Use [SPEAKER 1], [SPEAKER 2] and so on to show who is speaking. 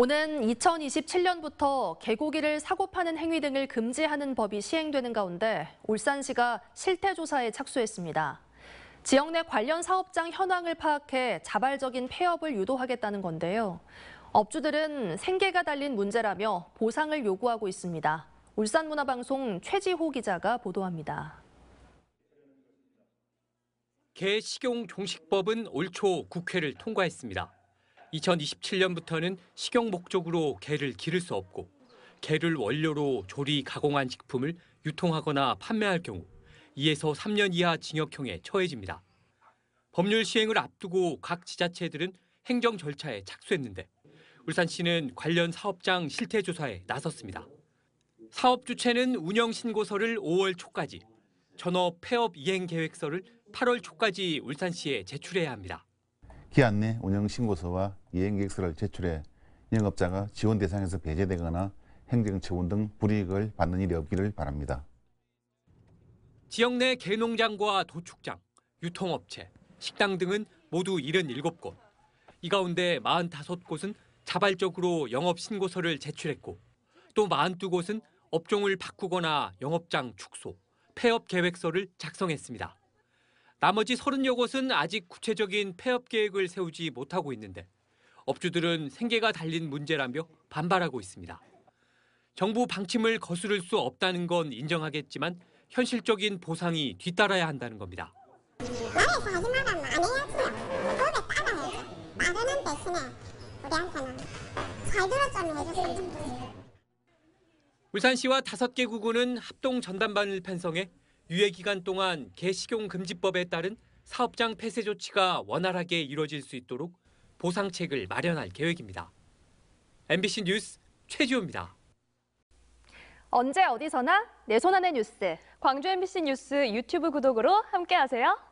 [SPEAKER 1] 오는 2027년부터 개고기를 사고 파는 행위 등을 금지하는 법이 시행되는 가운데 울산시가 실태조사에 착수했습니다. 지역 내 관련 사업장 현황을 파악해 자발적인 폐업을 유도하겠다는 건데요. 업주들은 생계가 달린 문제라며 보상을 요구하고 있습니다. 울산문화방송 최지호 기자가 보도합니다.
[SPEAKER 2] 개식용 종식법은 올 초 국회를 통과했습니다. 2027년부터는 식용 목적으로 개를 기를 수 없고 개를 원료로 조리 가공한 식품을 유통하거나 판매할 경우 2에서 3년 이하 징역형에 처해집니다. 법률 시행을 앞두고 각 지자체들은 행정 절차에 착수했는데 울산시는 관련 사업장 실태 조사에 나섰습니다. 사업 주체는 운영 신고서를 5월 초까지, 전업 폐업 이행 계획서를 8월 초까지 울산시에 제출해야 합니다. 기한 내 운영신고서와 이행계획서를 제출해 영업자가 지원 대상에서 배제되거나 행정처분 등 불이익을 받는 일이 없기를 바랍니다. 지역 내 개농장과 도축장, 유통업체, 식당 등은 모두 77곳. 이 가운데 45곳은 자발적으로 영업신고서를 제출했고 또 42곳은 업종을 바꾸거나 영업장 축소, 폐업 계획서를 작성했습니다. 나머지 30여 곳은 아직 구체적인 폐업 계획을 세우지 못하고 있는데 업주들은 생계가 달린 문제라며 반발하고 있습니다. 정부 방침을 거스를 수 없다는 건 인정하겠지만 현실적인 보상이 뒤따라야 한다는 겁니다. 나의 거짓말은 안 해야지요. 법에 따라야죠. 막는 대신에 우리한테는 잘 들어주면 해줬으면 좋겠어요. 울산시와 5개 구구는 합동 전담반을 편성해 유예 기간 동안 개식용 금지법에 따른 사업장 폐쇄 조치가 원활하게 이루어질 수 있도록 보상책을 마련할 계획입니다. MBC 뉴스 최지호입니다.
[SPEAKER 1] 언제 어디서나 내 손안의 뉴스. 광주 MBC 뉴스 유튜브 구독으로 함께하세요.